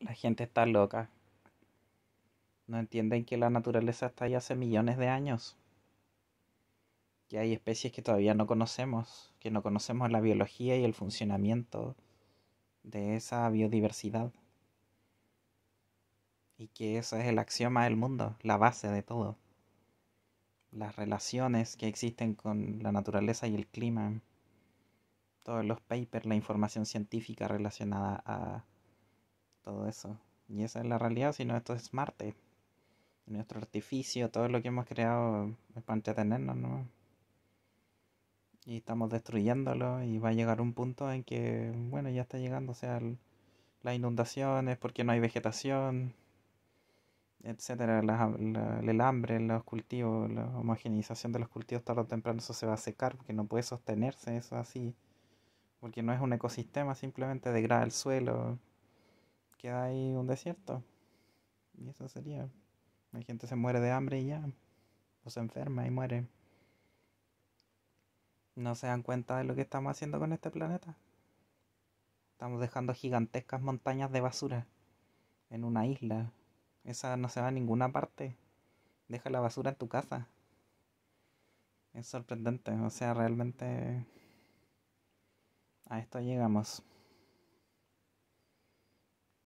La gente está loca. No entienden que la naturaleza está ahí hace millones de años. Que hay especies que todavía no conocemos, que no conocemos la biología y el funcionamiento de esa biodiversidad. Y que eso es el axioma del mundo, la base de todo. Las relaciones que existen con la naturaleza y el clima. Todos los papers, la información científica relacionada a eso. Y esa es la realidad, si no, esto es Marte. Nuestro artificio, todo lo que hemos creado es para entretenernos, ¿no? Y estamos destruyéndolo y va a llegar un punto en que, bueno, ya está llegando, sea, las inundaciones porque no hay vegetación, etcétera, el hambre, los cultivos, la homogeneización de los cultivos tarde o temprano eso se va a secar porque no puede sostenerse eso así, porque no es un ecosistema, simplemente degrada el suelo, queda ahí un desierto. Y eso sería. La gente se muere de hambre y ya. O se enferma y muere. No se dan cuenta de lo que estamos haciendo con este planeta. Estamos dejando gigantescas montañas de basura en una isla. Esa no se va a ninguna parte. Deja la basura en tu casa. Es sorprendente. O sea, realmente a esto llegamos.